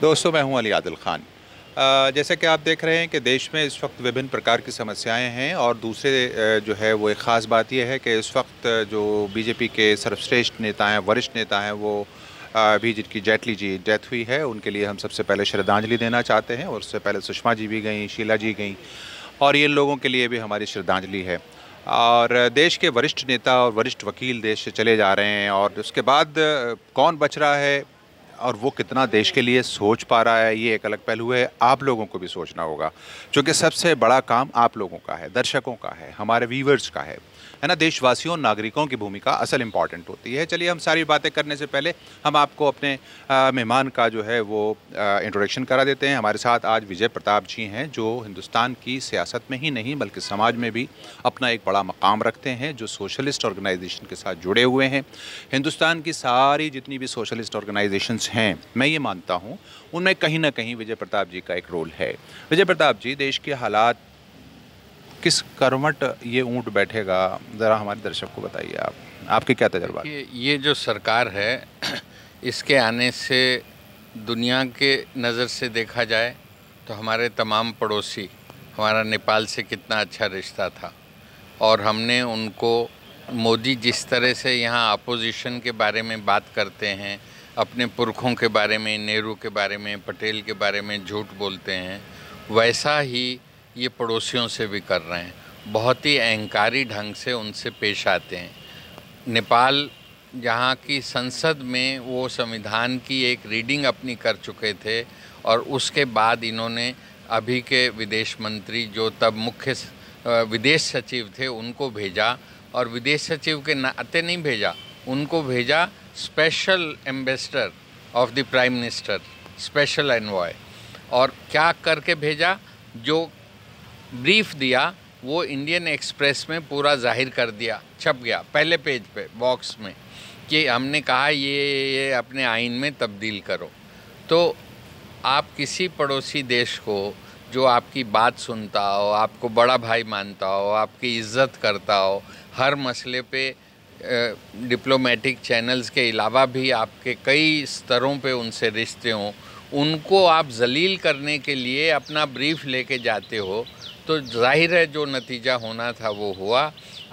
दोस्तों मैं हूं अली आदिल ख़ान जैसे कि आप देख रहे हैं कि देश में इस वक्त विभिन्न प्रकार की समस्याएं हैं और दूसरे जो है वो एक ख़ास बात यह है कि इस वक्त जो बीजेपी के सर्वश्रेष्ठ नेता हैं वरिष्ठ नेता हैं वो अभी जिनकी जेटली जी डेथ हुई है उनके लिए हम सबसे पहले श्रद्धांजलि देना चाहते हैं और उससे पहले सुषमा जी भी गई शीला जी गई और इन लोगों के लिए भी हमारी श्रद्धांजलि है और देश के वरिष्ठ नेता और वरिष्ठ वकील देश से चले जा रहे हैं और उसके बाद कौन बच रहा है और वो कितना देश के लिए सोच पा रहा है ये एक अलग पहलू है आप लोगों को भी सोचना होगा क्योंकि सबसे बड़ा काम आप लोगों का है दर्शकों का है हमारे व्यूवर्स का है है ना देशवासियों नागरिकों की भूमिका असल इम्पॉर्टेंट होती है चलिए हम सारी बातें करने से पहले हम आपको अपने मेहमान का जो है वो इंट्रोडक्शन करा देते हैं हमारे साथ आज विजय प्रताप जी हैं जो हिंदुस्तान की सियासत में ही नहीं बल्कि समाज में भी अपना एक बड़ा मकाम रखते हैं जो सोशलिस्ट ऑर्गेनाइजेशन के साथ जुड़े हुए हैं हिंदुस्तान की सारी जितनी भी सोशलिस्ट ऑर्गेनाइजेशन हैं मैं ये मानता हूँ उनमें कहीं ना कहीं विजय प्रताप जी का एक रोल है विजय प्रताप जी देश के हालात किस करवट ये ऊँट बैठेगा ज़रा हमारे दर्शक को बताइए आप आपके क्या तजर्बा ये जो सरकार है इसके आने से दुनिया के नज़र से देखा जाए तो हमारे तमाम पड़ोसी हमारा नेपाल से कितना अच्छा रिश्ता था और हमने उनको मोदी जिस तरह से यहाँ अपोजिशन के बारे में बात करते हैं अपने पुरखों के बारे में नेहरू के बारे में पटेल के बारे में झूठ बोलते हैं वैसा ही ये पड़ोसियों से भी कर रहे हैं बहुत ही अहंकारी ढंग से उनसे पेश आते हैं नेपाल जहाँ की संसद में वो संविधान की एक रीडिंग अपनी कर चुके थे और उसके बाद इन्होंने अभी के विदेश मंत्री जो तब मुख्य विदेश सचिव थे उनको भेजा और विदेश सचिव के नाते नहीं भेजा उनको भेजा special ambassador of the prime minister special envoy और क्या करके भेजा जो ब्रीफ दिया वो इंडियन एक्सप्रेस में पूरा जाहिर कर दिया छप गया पहले पेज पे बॉक्स में कि हमने कहा ये ये अपने आइन में तब्दील करो तो आप किसी पड़ोसी देश को जो आपकी बात सुनता हो आपको बड़ा भाई मानता हो आपकी इज्जत करता हो हर मसले पे डिप्लोमेटिक चैनल्स के अलावा भी आपके कई स्तरों पे उनसे रिश्ते हों उनको आप जलील करने के लिए अपना ब्रीफ लेके जाते हो तो जाहिर है जो नतीजा होना था वो हुआ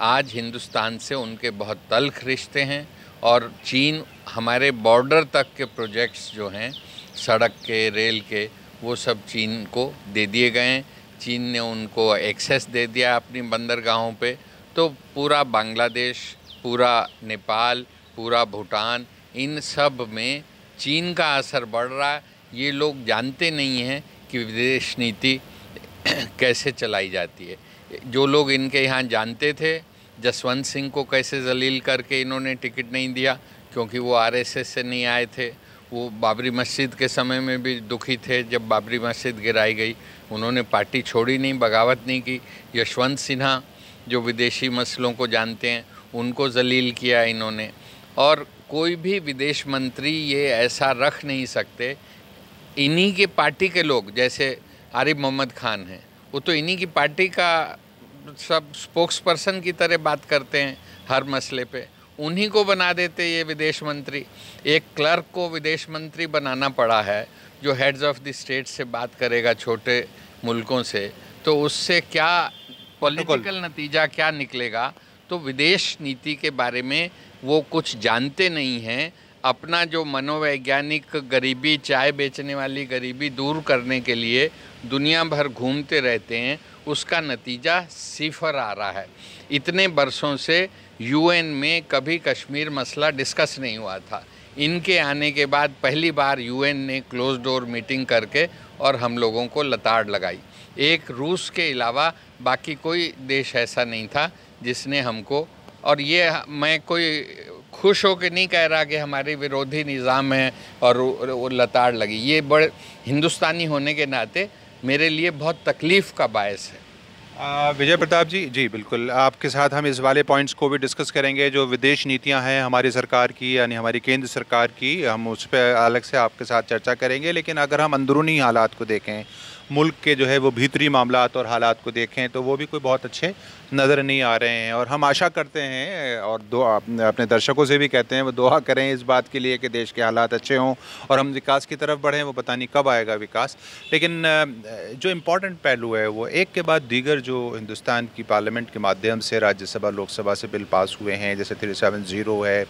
आज हिंदुस्तान से उनके बहुत तल्ख रिश्ते हैं और चीन हमारे बॉर्डर तक के प्रोजेक्ट्स जो हैं सड़क के रेल के वो सब चीन को दे दिए गए हैं चीन ने उनको एक्सेस दे दिया अपनी बंदरगाहों पे तो पूरा बांग्लादेश पूरा नेपाल पूरा भूटान इन सब में चीन का असर बढ़ रहा है ये लोग जानते नहीं हैं कि विदेश नीति कैसे चलाई जाती है जो लोग इनके यहाँ जानते थे जसवंत सिंह को कैसे जलील करके इन्होंने टिकट नहीं दिया क्योंकि वो आरएसएस से नहीं आए थे वो बाबरी मस्जिद के समय में भी दुखी थे जब बाबरी मस्जिद गिराई गई उन्होंने पार्टी छोड़ी नहीं बगावत नहीं की यशवंत सिन्हा जो विदेशी मसलों को जानते हैं उनको जलील किया इन्होंने और कोई भी विदेश मंत्री ये ऐसा रख नहीं सकते इन्हीं के पार्टी के लोग जैसे आरिफ मोहम्मद खान हैं वो तो इन्हीं की पार्टी का सब स्पोक्स पर्सन की तरह बात करते हैं हर मसले पे उन्हीं को बना देते ये विदेश मंत्री एक क्लर्क को विदेश मंत्री बनाना पड़ा है जो हेड्स ऑफ द स्टेट से बात करेगा छोटे मुल्कों से तो उससे क्या पॉलिटिकल नतीजा क्या निकलेगा तो विदेश नीति के बारे में वो कुछ जानते नहीं हैं अपना जो मनोवैज्ञानिक गरीबी चाय बेचने वाली गरीबी दूर करने के लिए दुनिया भर घूमते रहते हैं उसका नतीजा सिफर आ रहा है इतने बरसों से यूएन में कभी कश्मीर मसला डिस्कस नहीं हुआ था इनके आने के बाद पहली बार यूएन ने क्लोज डोर मीटिंग करके और हम लोगों को लताड़ लगाई एक रूस के अलावा बाकी कोई देश ऐसा नहीं था जिसने हमको और ये मैं कोई खुश हो के नहीं कह रहा कि हमारे विरोधी निज़ाम है और वो लताड़ लगी ये बड़े हिंदुस्तानी होने के नाते मेरे लिए बहुत तकलीफ़ का बायस है विजय प्रताप जी जी बिल्कुल आपके साथ हम इस वाले पॉइंट्स को भी डिस्कस करेंगे जो विदेश नीतियां हैं हमारी सरकार की यानी हमारी केंद्र सरकार की हम उस पर अलग से आपके साथ चर्चा करेंगे लेकिन अगर हम अंदरूनी हालात को देखें मुल्क के जो है वो भीतरी मामला और हालात को देखें तो वो भी कोई बहुत अच्छे नज़र नहीं आ रहे हैं और हम आशा करते हैं और दो अपने दर्शकों से भी कहते हैं वो दुआ करें इस बात के लिए कि देश के हालात अच्छे हों और हम विकास की तरफ बढ़ें वो पता नहीं कब आएगा विकास लेकिन जो इम्पोर्टेंट पहलू है वो एक के बाद दीगर जो हिंदुस्तान की पार्लियामेंट के माध्यम से राज्यसभा लोकसभा से बिल पास हुए हैं जैसे थ्री सेवन ज़ीरो है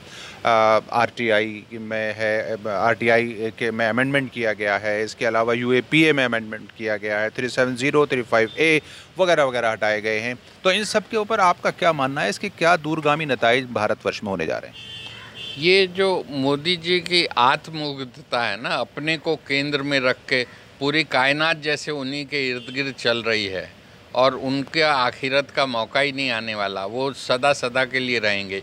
आर टी आई में है आर टी आई के में अमेंडमेंट किया गया है इसके अलावा यू ए पी ए में अमेंडमेंट किया किया गया है three seven zero three five A वगैरह वगैरह हटाए गए हैं तो इन सब के ऊपर आपका क्या मानना है इसके क्या दूरगामी नतज भारतवर्ष में होने जा रहे हैं ये जो मोदी जी की आत्मुग्धता है ना अपने को केंद्र में रख के पूरी कायनात जैसे उन्हीं के इर्द गिर्द चल रही है और उनके आखिरत का मौका ही नहीं आने वाला वो सदा सदा के लिए रहेंगे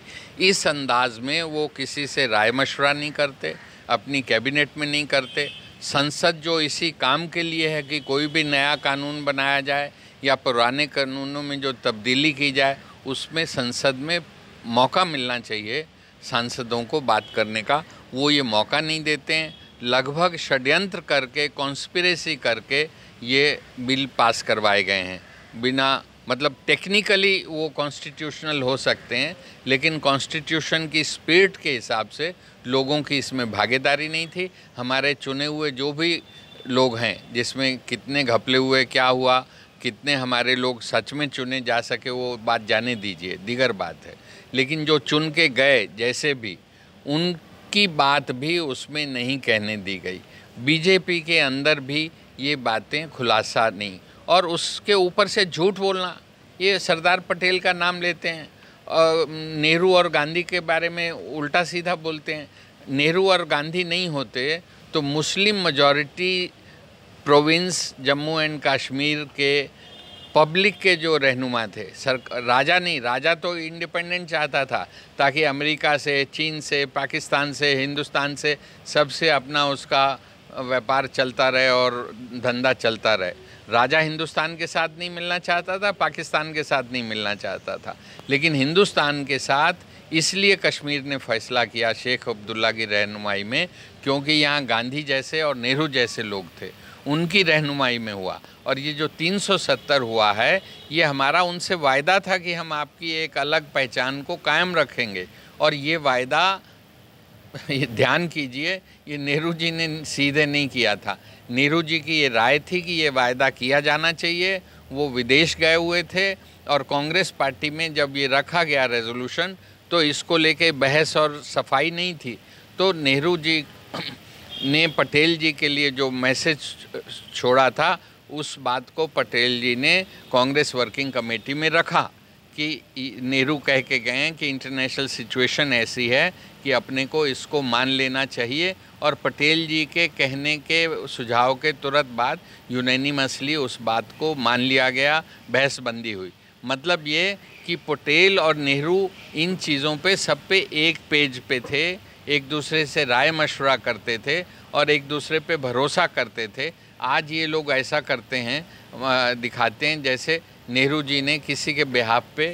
इस अंदाज में वो किसी से राय मशवरा नहीं करते अपनी कैबिनेट में नहीं करते संसद जो इसी काम के लिए है कि कोई भी नया कानून बनाया जाए या पुराने कानूनों में जो तब्दीली की जाए उसमें संसद में मौका मिलना चाहिए सांसदों को बात करने का वो ये मौका नहीं देते हैं लगभग षड्यंत्र करके कॉन्स्पिरेसी करके ये बिल पास करवाए गए हैं बिना मतलब टेक्निकली वो कॉन्स्टिट्यूशनल हो सकते हैं लेकिन कॉन्स्टिट्यूशन की स्पिरिट के हिसाब से लोगों की इसमें भागीदारी नहीं थी हमारे चुने हुए जो भी लोग हैं जिसमें कितने घपले हुए क्या हुआ कितने हमारे लोग सच में चुने जा सके वो बात जाने दीजिए दिगर बात है लेकिन जो चुन के गए जैसे भी उनकी बात भी उसमें नहीं कहने दी गई बीजेपी के अंदर भी ये बातें खुलासा नहीं और उसके ऊपर से झूठ बोलना ये सरदार पटेल का नाम लेते हैं नेहरू और गांधी के बारे में उल्टा सीधा बोलते हैं नेहरू और गांधी नहीं होते तो Muslim majority province Jammu and Kashmir के पब्लिक के जो रहनुमा थे सर राजा नहीं राजा तो इंडिपेंडेंट चाहता था ताकि अमेरिका से चीन से पाकिस्तान से हिंदुस्तान से सबसे अपना उसका व्यापार चलता रहे और धंधा चलता रहे राजा हिंदुस्तान के साथ नहीं मिलना चाहता था पाकिस्तान के साथ नहीं मिलना चाहता था लेकिन हिंदुस्तान के साथ इसलिए कश्मीर ने फैसला किया शेख अब्दुल्ला की रहनुमाई में क्योंकि यहाँ गांधी जैसे और नेहरू जैसे लोग थे उनकी रहनुमाई में हुआ और ये जो 370 हुआ है ये हमारा उनसे वायदा था कि हम आपकी एक अलग पहचान को कायम रखेंगे और ये वायदा ये ध्यान कीजिए ये नेहरू जी ने सीधे नहीं किया था नेहरू जी की ये राय थी कि ये वायदा किया जाना चाहिए वो विदेश गए हुए थे और कांग्रेस पार्टी में जब ये रखा गया रेजोल्यूशन तो इसको लेके बहस और सफाई नहीं थी तो नेहरू जी ने पटेल जी के लिए जो मैसेज छोड़ा था उस बात को पटेल जी ने कांग्रेस वर्किंग कमेटी में रखा कि नेहरू कह के गए हैं कि इंटरनेशनल सिचुएशन ऐसी है कि अपने को इसको मान लेना चाहिए और पटेल जी के कहने के सुझाव के तुरंत बाद यूनैनिमसली उस बात को मान लिया गया बहसबंदी हुई मतलब ये कि पटेल और नेहरू इन चीज़ों पे सब पे एक पेज पे थे एक दूसरे से राय मशवरा करते थे और एक दूसरे पे भरोसा करते थे आज ये लोग ऐसा करते हैं दिखाते हैं जैसे नेहरू जी ने किसी के बिहाफ पे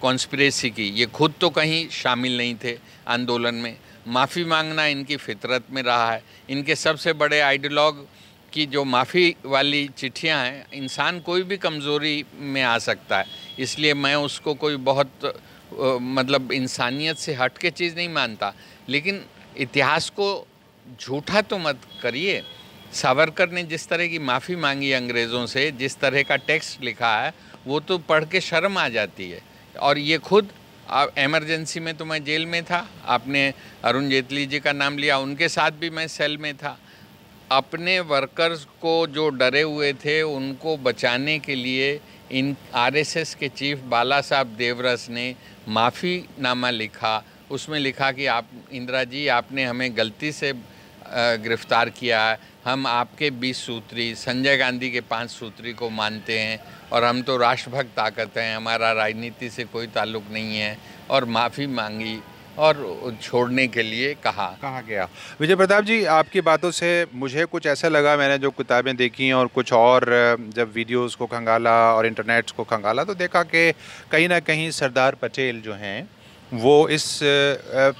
कॉन्स्परेसी की ये खुद तो कहीं शामिल नहीं थे आंदोलन में माफ़ी मांगना इनकी फितरत में रहा है इनके सबसे बड़े आइडियोलॉग की जो माफ़ी वाली चिट्ठियाँ हैं इंसान कोई भी कमज़ोरी में आ सकता है इसलिए मैं उसको कोई बहुत मतलब इंसानियत से हट के चीज़ नहीं मानता लेकिन इतिहास को झूठा तो मत करिए सावरकर ने जिस तरह की माफ़ी मांगी अंग्रेज़ों से जिस तरह का टेक्स्ट लिखा है वो तो पढ़ के शर्म आ जाती है और ये खुद आप एमरजेंसी में तो मैं जेल में था आपने अरुण जेटली जी का नाम लिया उनके साथ भी मैं सेल में था अपने वर्कर्स को जो डरे हुए थे उनको बचाने के लिए इन आरएसएस के चीफ बाला साहब देवरस ने माफ़ीनामा लिखा उसमें लिखा कि आप इंदिरा जी आपने हमें गलती से गिरफ्तार किया है हम आपके बीस सूत्री संजय गांधी के पांच सूत्री को मानते हैं और हम तो राष्ट्रभक्त ताकत हैं हमारा राजनीति से कोई ताल्लुक नहीं है और माफ़ी मांगी और छोड़ने के लिए कहा कहा गया विजय प्रताप जी आपकी बातों से मुझे कुछ ऐसा लगा मैंने जो किताबें देखी और कुछ और जब वीडियोस को खंगाला और इंटरनेट्स को खंगाला तो देखा कि कहीं ना कहीं सरदार पटेल जो हैं वो इस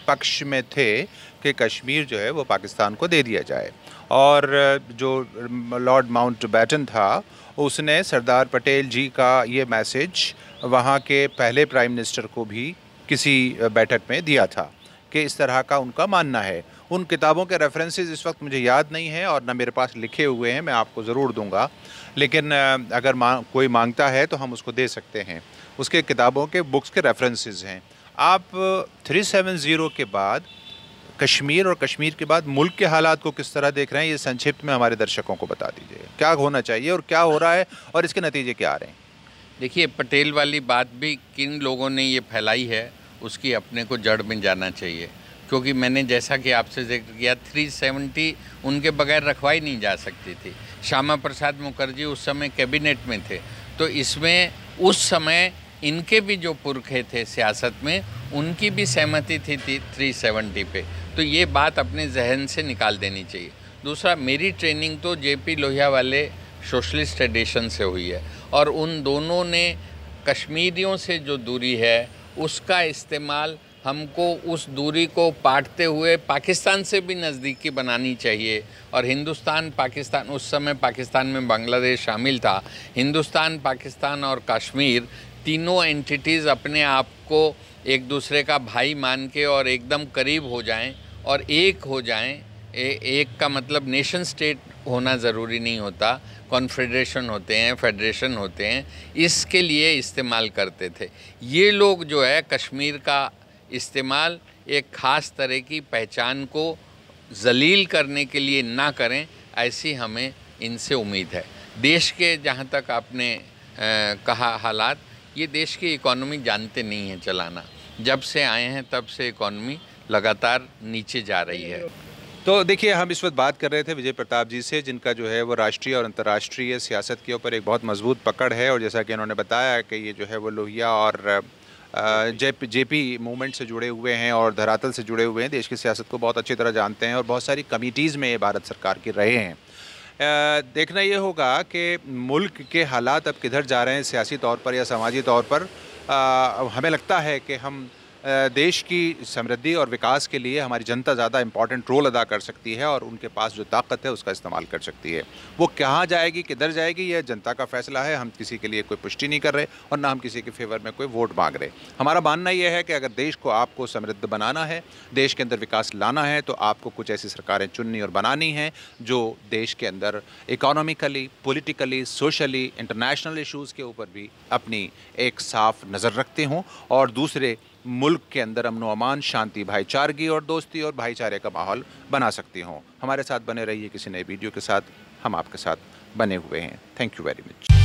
पक्ष में थे कि कश्मीर जो है वो पाकिस्तान को दे दिया जाए और जो लॉर्ड माउंट बैटन था उसने सरदार पटेल जी का ये मैसेज वहाँ के पहले प्राइम मिनिस्टर को भी किसी बैठक में दिया था कि इस तरह का उनका मानना है उन किताबों के रेफरेंसेस इस वक्त मुझे याद नहीं है और ना मेरे पास लिखे हुए हैं मैं आपको ज़रूर दूंगा लेकिन अगर मांग कोई मांगता है तो हम उसको दे सकते हैं उसके किताबों के बुक्स के रेफरेंसेस हैं आप 370 के बाद कश्मीर और कश्मीर के बाद मुल्क के हालात को किस तरह देख रहे हैं ये संक्षिप्त में हमारे दर्शकों को बता दीजिए क्या होना चाहिए और क्या हो रहा है और इसके नतीजे क्या आ रहे हैं देखिए पटेल वाली बात भी किन लोगों ने ये फैलाई है उसकी अपने को जड़ में जाना चाहिए क्योंकि मैंने जैसा कि आपसे जिक्र किया 370 उनके बगैर रखवाई नहीं जा सकती थी श्यामा प्रसाद मुखर्जी उस समय कैबिनेट में थे तो इसमें उस समय इनके भी जो पुरखे थे सियासत में उनकी भी सहमति थी थ्री सेवेंटी पे तो ये बात अपने जहन से निकाल देनी चाहिए दूसरा मेरी ट्रेनिंग तो जेपी लोहिया वाले सोशलिस्ट एडिशन से हुई है और उन दोनों ने कश्मीरियों से जो दूरी है उसका इस्तेमाल हमको उस दूरी को पाटते हुए पाकिस्तान से भी नज़दीकी बनानी चाहिए और हिंदुस्तान पाकिस्तान उस समय पाकिस्तान में बांग्लादेश शामिल था हिंदुस्तान पाकिस्तान और कश्मीर तीनों एंटिटीज़ अपने आप को एक दूसरे का भाई मान के और एकदम करीब हो जाएं और एक हो जाएं ए, एक का मतलब नेशन स्टेट होना ज़रूरी नहीं होता कॉन्फेडरेशन होते हैं फेडरेशन होते हैं इसके लिए इस्तेमाल करते थे ये लोग जो है कश्मीर का इस्तेमाल एक ख़ास तरह की पहचान को जलील करने के लिए ना करें ऐसी हमें इनसे उम्मीद है देश के जहाँ तक आपने आ, कहा हालात ये देश की इकोनॉमी जानते नहीं हैं चलाना जब से आए हैं तब से इकोनॉमी लगातार नीचे जा रही है तो देखिए हम इस वक्त बात कर रहे थे विजय प्रताप जी से जिनका जो है वो राष्ट्रीय और अंतर्राष्ट्रीय सियासत के ऊपर एक बहुत मजबूत पकड़ है और जैसा कि उन्होंने बताया कि ये जो है वो लोहिया और जे जेपी मूवमेंट से जुड़े हुए हैं और धरातल से जुड़े हुए हैं देश की सियासत को बहुत अच्छी तरह जानते हैं और बहुत सारी कमिटीज़ में ये भारत सरकार के रहे हैं देखना ये होगा कि मुल्क के हालात अब किधर जा रहे हैं सियासी तौर पर या समाजी तौर पर हमें लगता है कि हम देश की समृद्धि और विकास के लिए हमारी जनता ज़्यादा इम्पॉर्टेंट रोल अदा कर सकती है और उनके पास जो ताकत है उसका इस्तेमाल कर सकती है वो कहाँ जाएगी किधर जाएगी यह जनता का फैसला है हम किसी के लिए कोई पुष्टि नहीं कर रहे और ना हम किसी के फेवर में कोई वोट मांग रहे हमारा मानना यह है कि अगर देश को आपको समृद्ध बनाना है देश के अंदर विकास लाना है तो आपको कुछ ऐसी सरकारें चुननी और बनानी हैं जो देश के अंदर economically politically socially international issues के ऊपर भी अपनी एक साफ नज़र रखते हों और दूसरे मुल्क के अंदर अमन अमान शांति भाईचारगी और दोस्ती और भाईचारे का माहौल बना सकती हूँ हमारे साथ बने रहिए किसी नए वीडियो के साथ हम आपके साथ बने हुए हैं थैंक यू वेरी मच